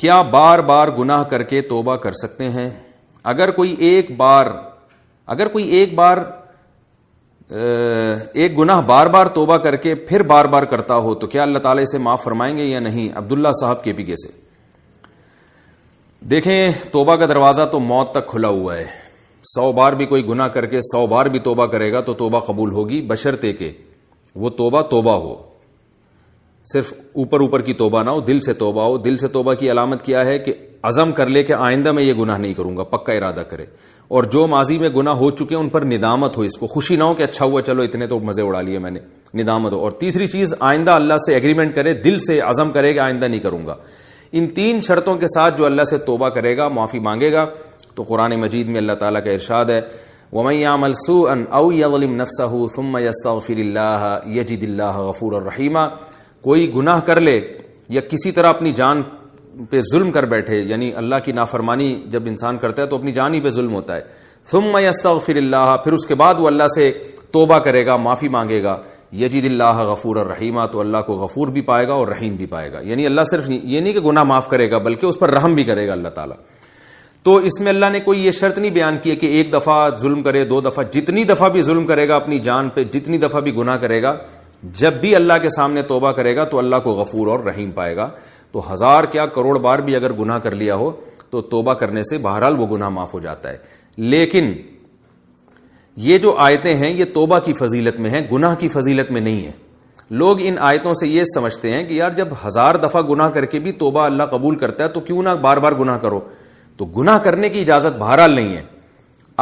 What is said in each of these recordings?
क्या बार बार गुनाह करके तोबा कर सकते हैं अगर कोई एक बार अगर कोई एक बार एक गुनाह बार बार तोबा करके फिर बार बार करता हो तो क्या अल्लाह ताला इसे माफ फरमाएंगे या नहीं अब्दुल्ला साहब के पीके से देखें तोबा का दरवाजा तो मौत तक खुला हुआ है सौ बार भी कोई गुनाह करके सौ बार भी तोबा करेगा तो तोबा कबूल होगी बशर्ते के वो तोबा तोबा हो सिर्फ ऊपर ऊपर की तोबा ना हो दिल से तोबा हो दिल से तोबा की अलामत क्या है कि अजम कर ले कि आइंदा में यह गुनाह नहीं करूंगा पक्का इरादा करे और जो माजी में गुना हो चुके हैं उन पर निदामत हो इसको खुशी ना हो कि अच्छा हुआ चलो इतने तो मजे उड़ा लिए मैंने निदामत हो और तीसरी चीज आइंदा अल्लाह से एग्रीमेंट करे दिल से अजम करे कि आइंदा नहीं करूंगा इन तीन शर्तों के साथ जो अल्लाह से तोबा करेगा माफी मांगेगा तो कुरान मजीद में अल्लाह ताला का इरशाद है वमैयामलसू अन अवलिम नफसा हु यस्ता फिर यजिदिल्ला गफूर रहीमा कोई गुनाह कर ले या किसी तरह अपनी जान पे जुल्म कर बैठे यानी अल्लाह की नाफरमानी जब इंसान करता है तो अपनी जान ही पे जुल्म होता है सुम यस्तफ़िरल्ला फिर उसके बाद वो अल्लाह से तोबा करेगा माफ़ी मांगेगा यजीदिल्ला गफूर और रहीमा तो अल्लाह को गफूर भी पाएगा और रहीम भी पाएगा यानी अल्लाह सिर्फ ये नहीं कि गुना माफ़ करेगा बल्कि उस पर रहम भी करेगा अल्लाह ताला तो इसमें अल्लाह ने कोई ये शर्त नहीं बयान की है कि एक दफ़ा जुल्म करे दो दफ़ा जितनी दफ़ा भी जुल्म करेगा अपनी जान पे जितनी दफ़ा भी गुना करेगा जब भी अल्लाह के सामने तोबा करेगा तो अल्लाह को गफूर और रहीम पाएगा तो हजार क्या करोड़ बार भी अगर गुनाह कर लिया हो तो तोबा करने से बहरहाल वो गुनाह माफ हो जाता है लेकिन ये जो आयतें हैं ये तोबा की फजीलत में है गुनाह की फजीलत में नहीं है लोग इन आयतों से यह समझते हैं कि यार जब हजार दफा गुनाह करके भी तोबा अल्लाह कबूल करता है तो क्यों ना बार बार गुनाह करो तो गुनाह करने की इजाजत बहरहाल नहीं है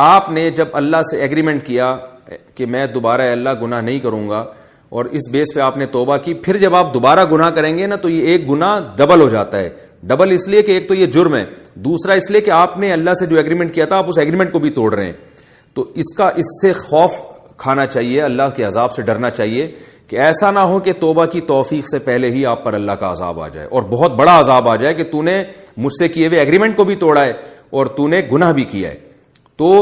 आपने जब अल्लाह से एग्रीमेंट किया कि मैं दोबारा अल्लाह गुनाह नहीं करूंगा और इस बेस पे आपने तोबा की फिर जब आप दोबारा गुना करेंगे ना तो ये एक गुना डबल हो जाता है डबल इसलिए कि एक तो ये जुर्म है दूसरा इसलिए कि आपने अल्लाह से जो एग्रीमेंट किया था आप उस एग्रीमेंट को भी तोड़ रहे हैं तो इसका इससे खौफ खाना चाहिए अल्लाह के अजाब से डरना चाहिए कि ऐसा ना हो कि तोबा की तोफीक से पहले ही आप पर अल्लाह का अजाब आ जाए और बहुत बड़ा अजाब आ जाए कि तूने मुझसे किए हुए एग्रीमेंट को भी तोड़ा है और तूने गुनाह भी किया है तो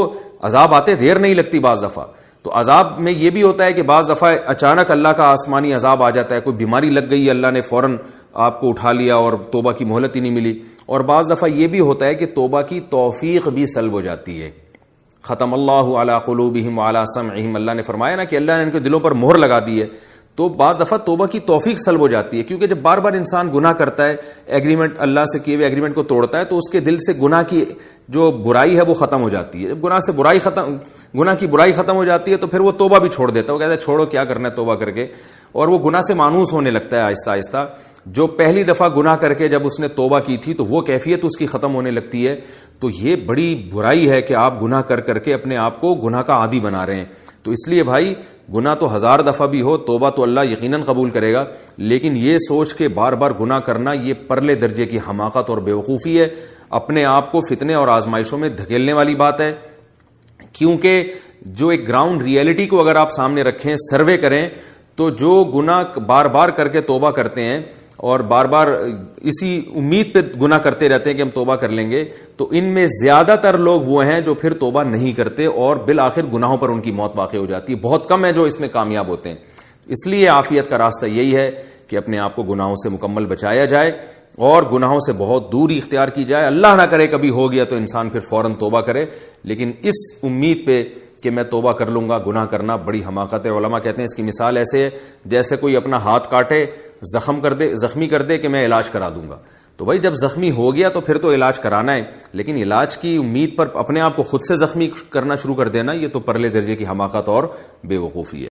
अजाब आते देर नहीं लगती बाज दफा तो अजाब में यह भी होता है कि बाज़ दफ़ा अचानक अल्लाह का आसमानी अजाब आ जाता है कोई बीमारी लग गई अल्लाह ने फ़ौरन आपको उठा लिया और तोबा की मोहलत ही नहीं मिली और बाज़ दफ़ा यह भी होता है कि तोबा की तोफ़ीक भी सलब हो जाती है ख़तम अल्लाह अला कलूबहम अला सम अल्लाह ने फरमाया ना कि अल्लाह ने इनके दिलों पर मोहर लगा दी है तो बाज दफा तोबा की तोफीक सलब हो जाती है क्योंकि जब बार बार इंसान गुना करता है एग्रीमेंट अल्लाह से किए हुए एग्रीमेंट को तोड़ता है तो उसके दिल से गुना की जो बुराई है वो खत्म हो जाती है जब गुना से बुराई खत्म गुना की बुराई खत्म हो जाती है तो फिर वो तोबा भी छोड़ देता है वो कहता है छोड़ो क्या करना है तोबा करके और वो गुना से मानूस होने लगता है आहिस्ता आहिस्ता जो पहली दफा गुना करके जब उसने तोबा की थी तो वो कैफियत उसकी खत्म होने लगती है तो ये बड़ी बुराई है कि आप गुना कर करके अपने आप को गुना का आदि बना रहे हैं तो इसलिए भाई गुना तो हजार दफा भी हो तोबा तो अल्लाह यकीन कबूल करेगा लेकिन ये सोच के बार बार गुना करना ये परले दर्जे की हमाकत और बेवकूफ़ी है अपने आप को फितने और आजमाइशों में धकेलने वाली बात है क्योंकि जो एक ग्राउंड रियलिटी को अगर आप सामने रखें सर्वे करें तो जो गुना बार बार करके तोबा करते हैं और बार बार इसी उम्मीद पे गुना करते रहते हैं कि हम तोबा कर लेंगे तो इनमें ज्यादातर लोग वो हैं जो फिर तोबा नहीं करते और बिल आखिर गुनाहों पर उनकी मौत वाकई हो जाती है बहुत कम है जो इसमें कामयाब होते हैं इसलिए आफियत का रास्ता यही है कि अपने आप को गुनाहों से मुकम्मल बचाया जाए और गुनाहों से बहुत दूरी इख्तियार की जाए अल्लाह ना करे कभी हो गया तो इंसान फिर फौरन तोबा करे लेकिन इस उम्मीद पर कि मैं तोबा कर लूंगा गुनाह करना बड़ी हमाकत है ओलमा कहते हैं इसकी मिसाल ऐसे है जैसे कोई अपना हाथ काटे जख्म कर दे जख्मी कर दे कि मैं इलाज करा दूंगा तो भाई जब जख्मी हो गया तो फिर तो इलाज कराना है लेकिन इलाज की उम्मीद पर अपने आप को खुद से जख्मी करना शुरू कर देना ये तो परले दर्जे की हमाकत और बेवकूफ़ी है